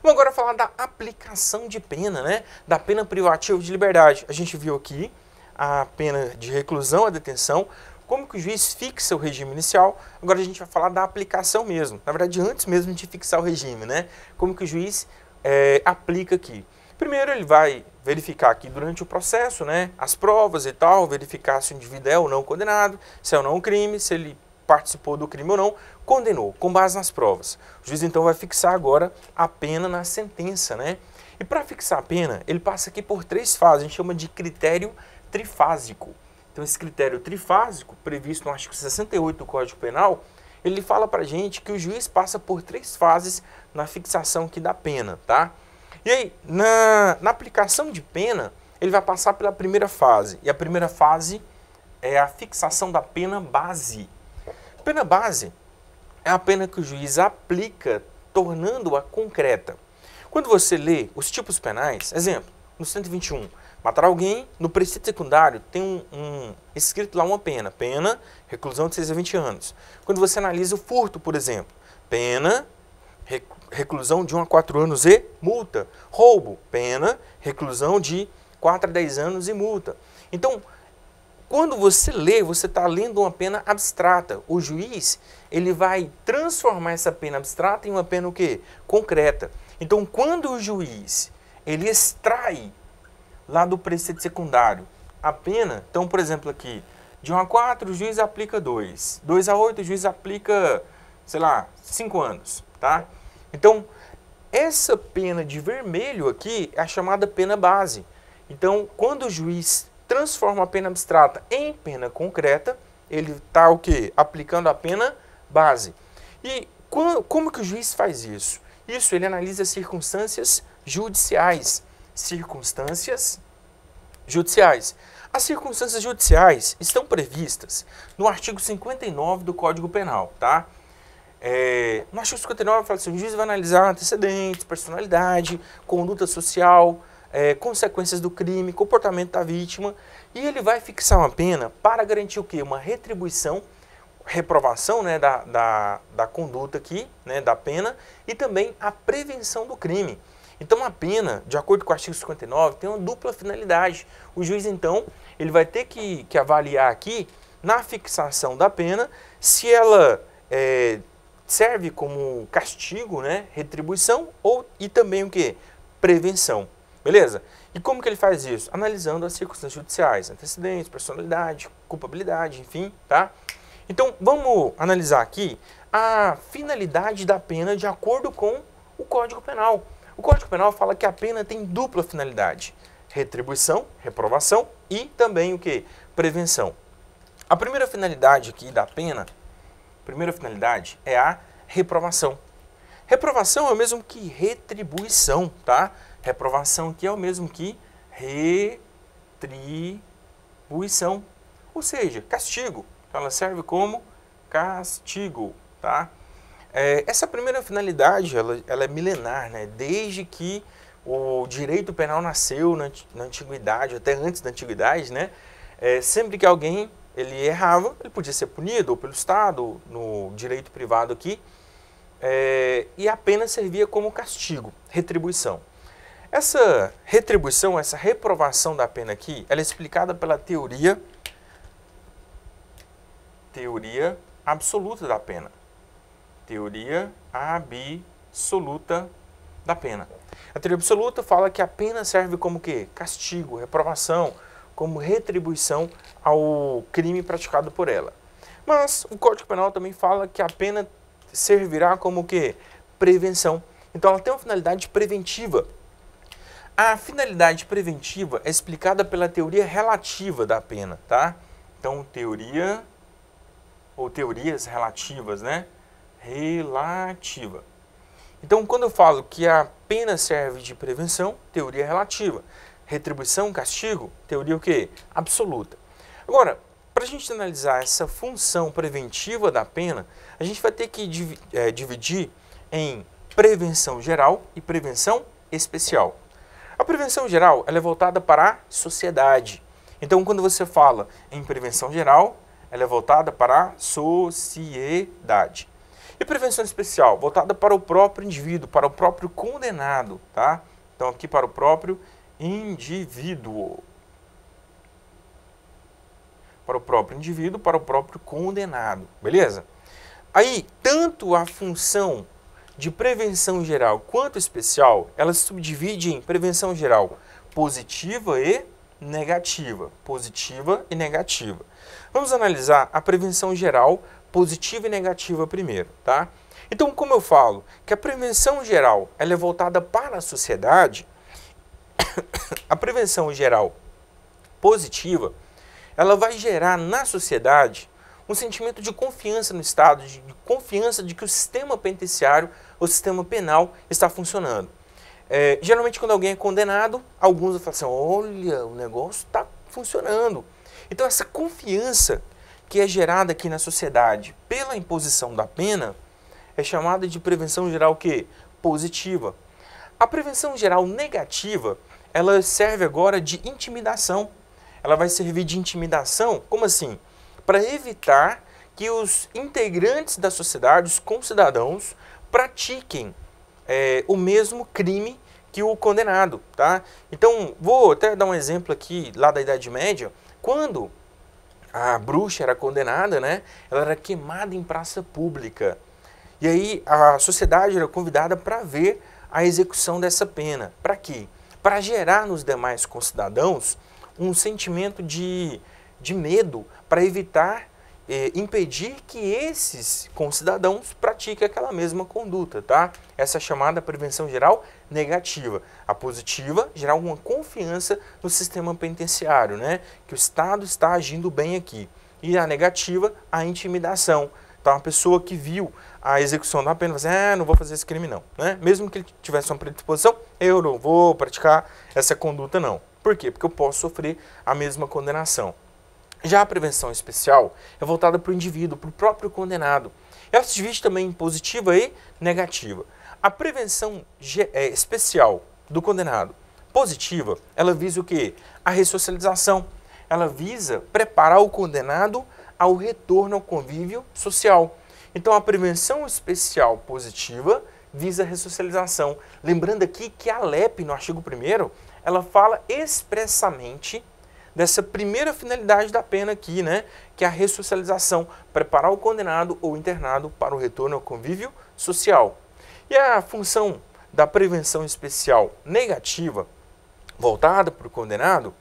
Vamos agora falar da aplicação de pena, né? Da pena privativa de liberdade. A gente viu aqui a pena de reclusão à detenção, como que o juiz fixa o regime inicial. Agora a gente vai falar da aplicação mesmo. Na verdade, antes mesmo de fixar o regime, né? Como que o juiz é, aplica aqui. Primeiro ele vai verificar aqui durante o processo, né, as provas e tal, verificar se o indivíduo é ou não condenado, se é ou não um crime, se ele participou do crime ou não, condenou, com base nas provas. O juiz então vai fixar agora a pena na sentença, né? E para fixar a pena, ele passa aqui por três fases, a gente chama de critério trifásico. Então esse critério trifásico, previsto no artigo 68 do Código Penal, ele fala pra gente que o juiz passa por três fases na fixação aqui da pena, tá? E aí, na, na aplicação de pena, ele vai passar pela primeira fase. E a primeira fase é a fixação da pena base pena base é a pena que o juiz aplica, tornando-a concreta. Quando você lê os tipos penais, exemplo, no 121, matar alguém, no preceito secundário tem um, um, escrito lá uma pena, pena, reclusão de 6 a 20 anos. Quando você analisa o furto, por exemplo, pena, reclusão de 1 a 4 anos e multa. Roubo, pena, reclusão de 4 a 10 anos e multa. Então, quando você lê, você está lendo uma pena abstrata. O juiz ele vai transformar essa pena abstrata em uma pena o quê? concreta. Então, quando o juiz ele extrai lá do preceito secundário a pena, então, por exemplo, aqui, de 1 a 4, o juiz aplica 2. 2 a 8, o juiz aplica, sei lá, 5 anos, tá? Então, essa pena de vermelho aqui é a chamada pena base. Então, quando o juiz transforma a pena abstrata em pena concreta, ele está o quê? Aplicando a pena base. E como, como que o juiz faz isso? Isso ele analisa circunstâncias judiciais. Circunstâncias judiciais. As circunstâncias judiciais estão previstas no artigo 59 do Código Penal, tá? É, no artigo 59 fala assim, o juiz vai analisar antecedentes, personalidade, conduta social, é, consequências do crime, comportamento da vítima, e ele vai fixar uma pena para garantir o quê? Uma retribuição, reprovação né, da, da, da conduta aqui, né, da pena, e também a prevenção do crime. Então a pena, de acordo com o artigo 59, tem uma dupla finalidade. O juiz, então, ele vai ter que, que avaliar aqui, na fixação da pena, se ela é, serve como castigo, né, retribuição, ou, e também o que? Prevenção. Beleza? E como que ele faz isso? Analisando as circunstâncias judiciais, antecedentes, personalidade, culpabilidade, enfim, tá? Então, vamos analisar aqui a finalidade da pena de acordo com o Código Penal. O Código Penal fala que a pena tem dupla finalidade: retribuição, reprovação e também o que? Prevenção. A primeira finalidade aqui da pena, primeira finalidade é a reprovação. Reprovação é o mesmo que retribuição, tá? Reprovação que é o mesmo que retribuição, ou seja, castigo. Então, ela serve como castigo, tá? É, essa primeira finalidade, ela, ela, é milenar, né? Desde que o direito penal nasceu na, na antiguidade, até antes da antiguidade, né? É, sempre que alguém ele errava, ele podia ser punido ou pelo Estado, no direito privado aqui, é, e a pena servia como castigo, retribuição. Essa retribuição, essa reprovação da pena aqui, ela é explicada pela teoria teoria absoluta da pena. Teoria absoluta da pena. A teoria absoluta fala que a pena serve como que? Castigo, reprovação, como retribuição ao crime praticado por ela. Mas o Código Penal também fala que a pena servirá como que? Prevenção. Então ela tem uma finalidade preventiva a finalidade preventiva é explicada pela teoria relativa da pena, tá? Então, teoria ou teorias relativas, né? Relativa. Então, quando eu falo que a pena serve de prevenção, teoria relativa. Retribuição, castigo, teoria o quê? Absoluta. Agora, para a gente analisar essa função preventiva da pena, a gente vai ter que eh, dividir em prevenção geral e prevenção especial. A prevenção geral ela é voltada para a sociedade. Então, quando você fala em prevenção geral, ela é voltada para a sociedade. E prevenção especial, voltada para o próprio indivíduo, para o próprio condenado, tá? Então, aqui para o próprio indivíduo. Para o próprio indivíduo, para o próprio condenado, beleza? Aí, tanto a função de prevenção geral quanto especial, ela se subdivide em prevenção geral positiva e negativa. Positiva e negativa. Vamos analisar a prevenção geral positiva e negativa primeiro, tá? Então, como eu falo que a prevenção geral ela é voltada para a sociedade, a prevenção geral positiva ela vai gerar na sociedade um sentimento de confiança no Estado, de confiança de que o sistema penitenciário, o sistema penal, está funcionando. É, geralmente, quando alguém é condenado, alguns falam assim: olha, o negócio está funcionando. Então, essa confiança que é gerada aqui na sociedade pela imposição da pena é chamada de prevenção geral que positiva. A prevenção geral negativa, ela serve agora de intimidação. Ela vai servir de intimidação, como assim? para evitar que os integrantes da sociedade, os concidadãos, pratiquem é, o mesmo crime que o condenado, tá? Então, vou até dar um exemplo aqui lá da Idade Média, quando a bruxa era condenada, né? Ela era queimada em praça pública. E aí a sociedade era convidada para ver a execução dessa pena. Para quê? Para gerar nos demais concidadãos um sentimento de de medo para evitar, eh, impedir que esses concidadãos pratiquem aquela mesma conduta, tá? Essa é chamada prevenção geral negativa. A positiva gerar uma confiança no sistema penitenciário, né? Que o Estado está agindo bem aqui. E a negativa, a intimidação. Então, uma pessoa que viu a execução da pena, você, ah, não vou fazer esse crime não, né? Mesmo que ele tivesse uma predisposição, eu não vou praticar essa conduta não. Por quê? Porque eu posso sofrer a mesma condenação. Já a prevenção especial é voltada para o indivíduo, para o próprio condenado. Ela se divide também em positiva e negativa. A prevenção é, especial do condenado positiva, ela visa o quê? A ressocialização. Ela visa preparar o condenado ao retorno ao convívio social. Então, a prevenção especial positiva visa a ressocialização. Lembrando aqui que a LEP, no artigo 1 ela fala expressamente dessa primeira finalidade da pena aqui, né, que é a ressocialização, preparar o condenado ou internado para o retorno ao convívio social. E a função da prevenção especial negativa voltada para o condenado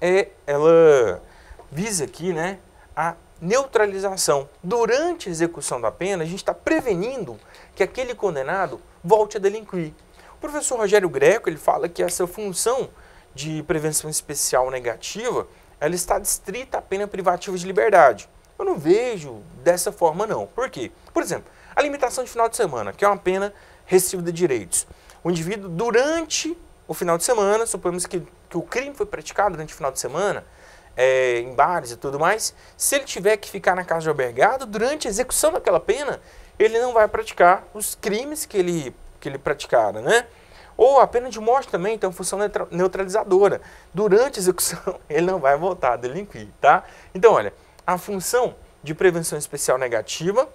é ela visa aqui, né, a neutralização. Durante a execução da pena, a gente está prevenindo que aquele condenado volte a delinquir. O professor Rogério Greco ele fala que essa função de prevenção especial negativa, ela está distrita à pena privativa de liberdade. Eu não vejo dessa forma, não. Por quê? Por exemplo, a limitação de final de semana, que é uma pena recebida de direitos. O indivíduo, durante o final de semana, suponhamos que, que o crime foi praticado durante o final de semana, é, em bares e tudo mais, se ele tiver que ficar na casa de albergado, durante a execução daquela pena, ele não vai praticar os crimes que ele, que ele praticara, né? Ou a pena de morte também tem uma função neutralizadora. Durante a execução, ele não vai voltar a delinquir, tá? Então, olha, a função de prevenção especial negativa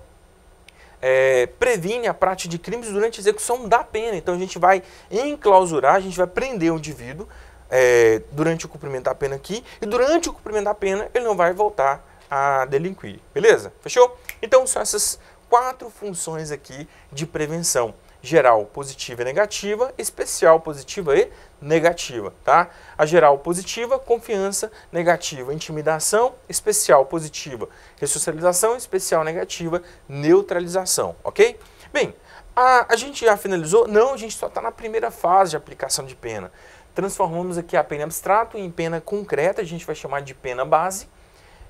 é, previne a prática de crimes durante a execução da pena. Então, a gente vai enclausurar, a gente vai prender o indivíduo é, durante o cumprimento da pena aqui, e durante o cumprimento da pena, ele não vai voltar a delinquir, beleza? Fechou? Então, são essas quatro funções aqui de prevenção geral positiva e negativa, especial positiva e negativa, tá? A geral positiva, confiança, negativa, intimidação, especial positiva, ressocialização, especial negativa, neutralização, ok? Bem, a, a gente já finalizou? Não, a gente só está na primeira fase de aplicação de pena. Transformamos aqui a pena abstrato em pena concreta, a gente vai chamar de pena base,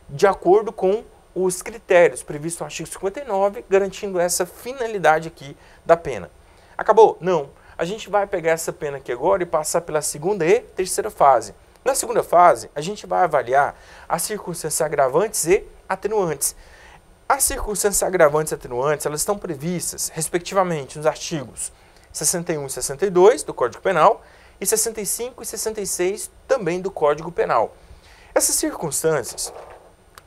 de acordo com os critérios previstos no artigo 59, garantindo essa finalidade aqui da pena. Acabou? Não. A gente vai pegar essa pena aqui agora e passar pela segunda e terceira fase. Na segunda fase, a gente vai avaliar as circunstâncias agravantes e atenuantes. As circunstâncias agravantes e atenuantes, elas estão previstas, respectivamente, nos artigos 61 e 62 do Código Penal e 65 e 66 também do Código Penal. Essas circunstâncias,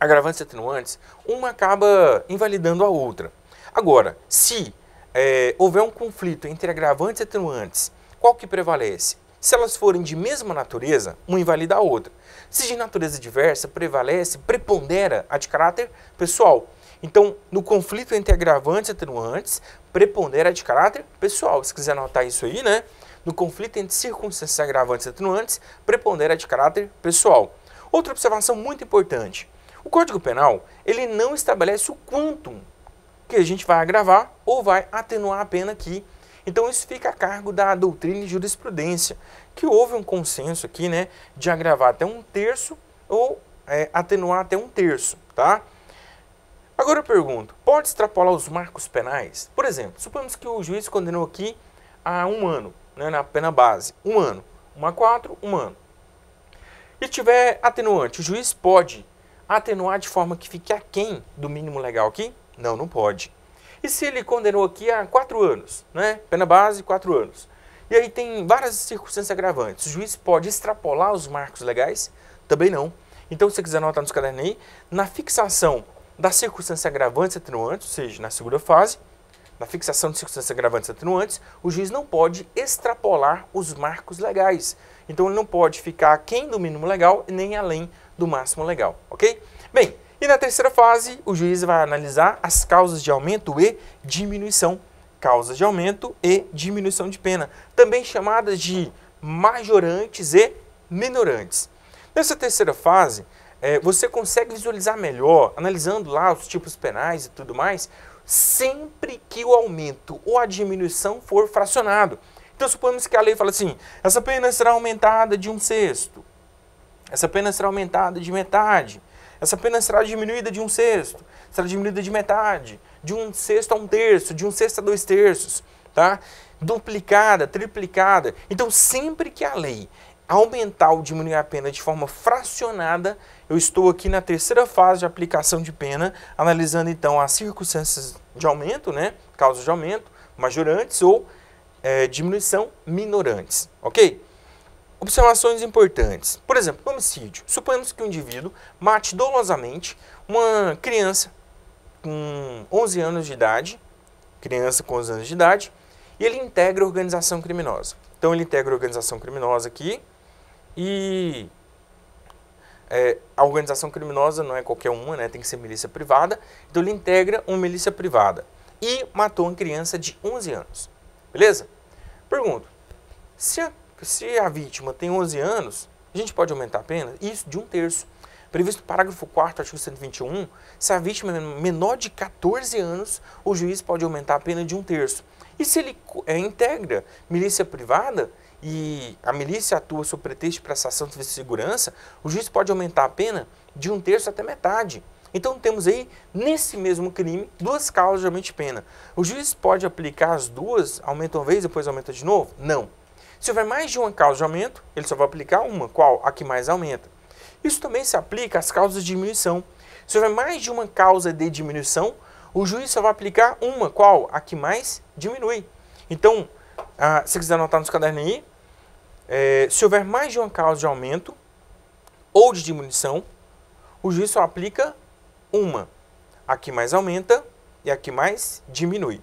agravantes e atenuantes, uma acaba invalidando a outra. Agora, se é, houver um conflito entre agravantes e atenuantes, qual que prevalece? Se elas forem de mesma natureza, uma invalida a outra. Se de natureza diversa, prevalece, prepondera a de caráter pessoal. Então, no conflito entre agravantes e atenuantes, prepondera a de caráter pessoal. Se quiser anotar isso aí, né? No conflito entre circunstâncias agravantes e atenuantes, prepondera a de caráter pessoal. Outra observação muito importante. O Código Penal, ele não estabelece o quanto que a gente vai agravar ou vai atenuar a pena aqui. Então isso fica a cargo da doutrina e jurisprudência, que houve um consenso aqui, né, de agravar até um terço ou é, atenuar até um terço, tá? Agora eu pergunto, pode extrapolar os marcos penais? Por exemplo, suponhamos que o juiz condenou aqui a um ano, né, na pena base, um ano, uma a quatro, um ano. E tiver atenuante, o juiz pode atenuar de forma que fique aquém do mínimo legal aqui? Não, não pode. E se ele condenou aqui a quatro anos, né? Pena base, quatro anos. E aí tem várias circunstâncias agravantes. O juiz pode extrapolar os marcos legais? Também não. Então, se você quiser anotar nos cadernos aí, na fixação das circunstâncias agravantes e atenuantes, ou seja, na segunda fase, na fixação de circunstâncias agravantes e atenuantes, o juiz não pode extrapolar os marcos legais. Então, ele não pode ficar aquém do mínimo legal nem além do máximo legal, ok? Bem, e na terceira fase, o juiz vai analisar as causas de aumento e diminuição. Causas de aumento e diminuição de pena, também chamadas de majorantes e minorantes. Nessa terceira fase, é, você consegue visualizar melhor, analisando lá os tipos penais e tudo mais, sempre que o aumento ou a diminuição for fracionado. Então, suponhamos que a lei fala assim: essa pena será aumentada de um sexto, essa pena será aumentada de metade. Essa pena será diminuída de um sexto. Será diminuída de metade. De um sexto a um terço. De um sexto a dois terços. Tá? Duplicada, triplicada. Então, sempre que a lei aumentar ou diminuir a pena de forma fracionada, eu estou aqui na terceira fase de aplicação de pena, analisando então as circunstâncias de aumento, né? causas de aumento, majorantes ou é, diminuição minorantes, ok? Observações importantes. Por exemplo, homicídio. Suponhamos que um indivíduo mate dolosamente uma criança com 11 anos de idade, criança com 11 anos de idade, e ele integra organização criminosa. Então ele integra organização criminosa aqui e é, a organização criminosa não é qualquer uma, né? tem que ser milícia privada. Então ele integra uma milícia privada e matou uma criança de 11 anos. Beleza? Pergunto, se a se a vítima tem 11 anos, a gente pode aumentar a pena? Isso de um terço. Previsto no parágrafo 4 artigo 121, se a vítima é menor de 14 anos, o juiz pode aumentar a pena de um terço. E se ele é, integra milícia privada e a milícia atua sob pretexto de prestação de de segurança, o juiz pode aumentar a pena de um terço até metade. Então temos aí, nesse mesmo crime, duas causas de aumento de pena. O juiz pode aplicar as duas, aumenta uma vez, depois aumenta de novo? Não. Se houver mais de uma causa de aumento, ele só vai aplicar uma, qual? A que mais aumenta. Isso também se aplica às causas de diminuição. Se houver mais de uma causa de diminuição, o juiz só vai aplicar uma, qual? A que mais diminui. Então, ah, se quiser anotar nos cadernos aí, é, se houver mais de uma causa de aumento ou de diminuição, o juiz só aplica uma, a que mais aumenta e a que mais diminui.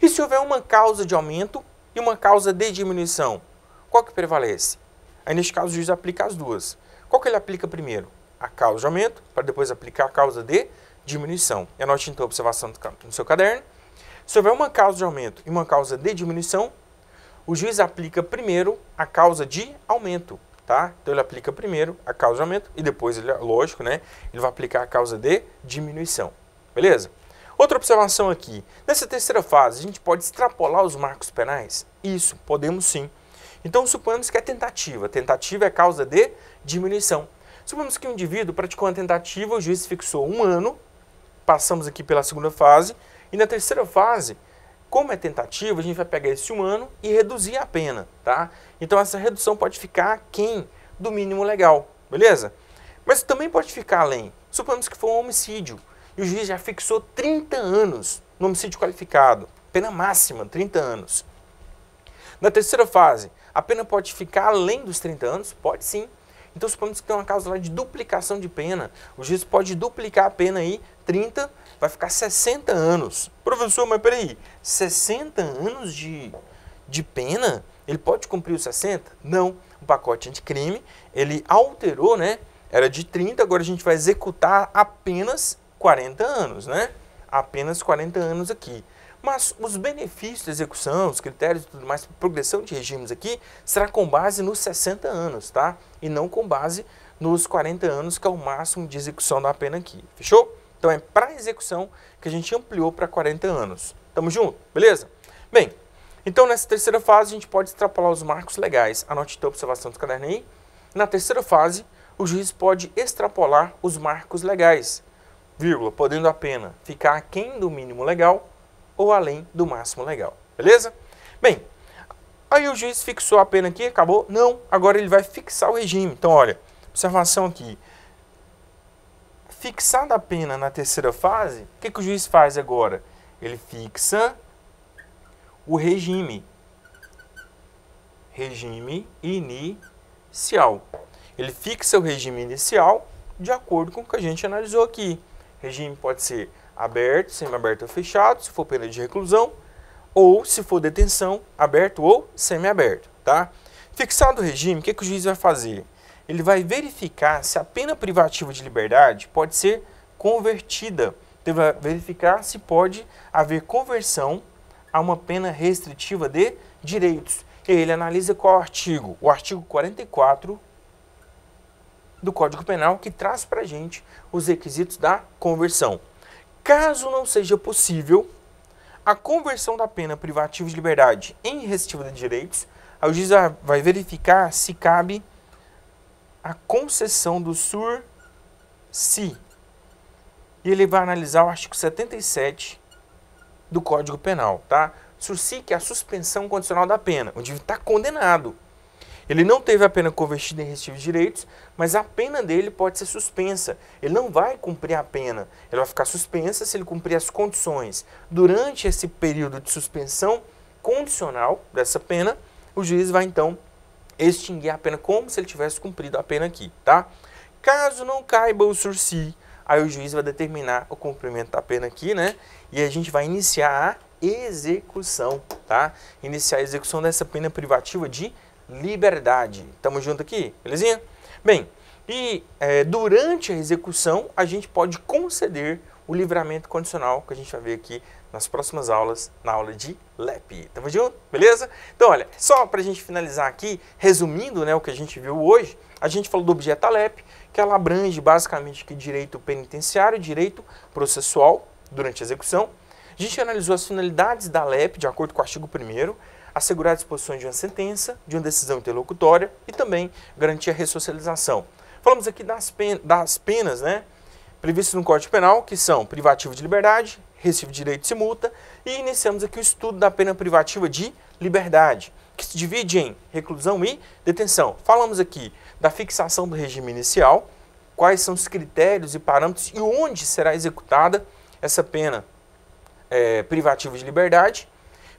E se houver uma causa de aumento e uma causa de diminuição, qual que prevalece? Aí, neste caso, o juiz aplica as duas. Qual que ele aplica primeiro? A causa de aumento, para depois aplicar a causa de diminuição. Anote então a observação no seu caderno. Se houver uma causa de aumento e uma causa de diminuição, o juiz aplica primeiro a causa de aumento, tá? Então ele aplica primeiro a causa de aumento e depois, ele, lógico, né? Ele vai aplicar a causa de diminuição, beleza? Outra observação aqui, nessa terceira fase, a gente pode extrapolar os marcos penais? Isso, podemos sim. Então, suponhamos que é tentativa. Tentativa é causa de diminuição. Suponhamos que um indivíduo praticou uma tentativa, o juiz fixou um ano, passamos aqui pela segunda fase, e na terceira fase, como é tentativa, a gente vai pegar esse um ano e reduzir a pena, tá? Então, essa redução pode ficar aquém do mínimo legal, beleza? Mas também pode ficar além. Suponhamos que foi um homicídio e o juiz já fixou 30 anos no homicídio qualificado, pena máxima, 30 anos. Na terceira fase, a pena pode ficar além dos 30 anos? Pode sim. Então, suponhamos que tem uma causa lá de duplicação de pena. O juiz pode duplicar a pena aí, 30, vai ficar 60 anos. Professor, mas peraí, 60 anos de, de pena? Ele pode cumprir os 60? Não. O pacote anticrime, ele alterou, né? Era de 30, agora a gente vai executar apenas 40 anos, né? Apenas 40 anos aqui. Mas os benefícios de execução, os critérios e tudo mais, progressão de regimes aqui, será com base nos 60 anos, tá? E não com base nos 40 anos, que é o máximo de execução da pena aqui. Fechou? Então é para execução que a gente ampliou para 40 anos. Tamo junto, beleza? Bem, então nessa terceira fase a gente pode extrapolar os marcos legais. Anote então a observação do caderno aí. Na terceira fase, o juiz pode extrapolar os marcos legais, vírgula, podendo a pena ficar aquém do mínimo legal ou além do máximo legal. Beleza? Bem, aí o juiz fixou a pena aqui, acabou? Não, agora ele vai fixar o regime. Então, olha, observação aqui. Fixada a pena na terceira fase, o que, que o juiz faz agora? Ele fixa o regime. Regime inicial. Ele fixa o regime inicial de acordo com o que a gente analisou aqui. Regime pode ser aberto, semi-aberto ou fechado, se for pena de reclusão, ou se for detenção, aberto ou semi-aberto, tá? Fixado o regime, o que, que o juiz vai fazer? Ele vai verificar se a pena privativa de liberdade pode ser convertida. Então, ele vai verificar se pode haver conversão a uma pena restritiva de direitos. Ele analisa qual artigo? O artigo 44 do Código Penal que traz para gente os requisitos da conversão. Caso não seja possível a conversão da pena privativa de liberdade em restritiva de direitos, a juíza vai verificar se cabe a concessão do sur si. E ele vai analisar o artigo 77 do Código Penal, tá? Sursi, que é a suspensão condicional da pena. O indivíduo está condenado. Ele não teve a pena convertida em restivo de direitos, mas a pena dele pode ser suspensa. Ele não vai cumprir a pena. Ela vai ficar suspensa se ele cumprir as condições. Durante esse período de suspensão condicional dessa pena, o juiz vai então extinguir a pena como se ele tivesse cumprido a pena aqui, tá? Caso não caiba o sursi, aí o juiz vai determinar o cumprimento da pena aqui, né? E a gente vai iniciar a execução, tá? Iniciar a execução dessa pena privativa de liberdade. Tamo junto aqui, belezinha? Bem, e é, durante a execução a gente pode conceder o livramento condicional que a gente vai ver aqui nas próximas aulas, na aula de LEP. Tamo junto? Beleza? Então, olha, só para a gente finalizar aqui, resumindo né, o que a gente viu hoje, a gente falou do objeto ALEP, que ela abrange basicamente que direito penitenciário, direito processual durante a execução. A gente analisou as finalidades da LEP de acordo com o artigo 1 assegurar as disposições de uma sentença, de uma decisão interlocutória e também garantir a ressocialização. Falamos aqui das, pen das penas né, previstas no Código Penal, que são privativo de liberdade, recibo de direitos e multa, e iniciamos aqui o estudo da pena privativa de liberdade, que se divide em reclusão e detenção. Falamos aqui da fixação do regime inicial, quais são os critérios e parâmetros e onde será executada essa pena é, privativa de liberdade,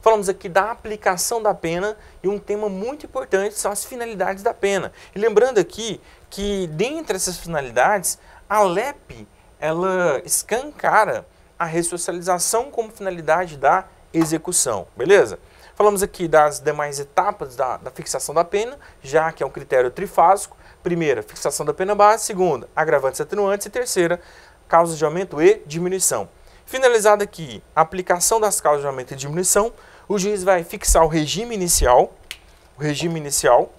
Falamos aqui da aplicação da pena e um tema muito importante são as finalidades da pena. E lembrando aqui que dentre essas finalidades, a LEP ela escancara a ressocialização como finalidade da execução, beleza? Falamos aqui das demais etapas da, da fixação da pena, já que é um critério trifásico. Primeira, fixação da pena base. Segunda, agravantes atenuantes. E terceira, causas de aumento e diminuição. Finalizada aqui a aplicação das causas de aumento e diminuição, o juiz vai fixar o regime inicial, o regime inicial.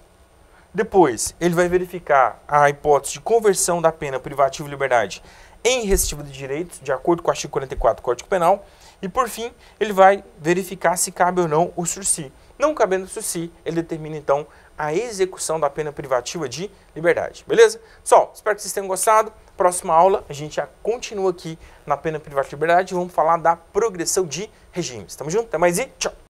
Depois, ele vai verificar a hipótese de conversão da pena privativa de liberdade em restritiva de direitos, de acordo com o artigo 44 do Código Penal. E, por fim, ele vai verificar se cabe ou não o sursi. Não cabendo o sursi, ele determina, então, a execução da pena privativa de liberdade. Beleza? Pessoal, espero que vocês tenham gostado. Próxima aula a gente já continua aqui na pena privativa de liberdade vamos falar da progressão de regimes. Tamo junto, até mais e tchau!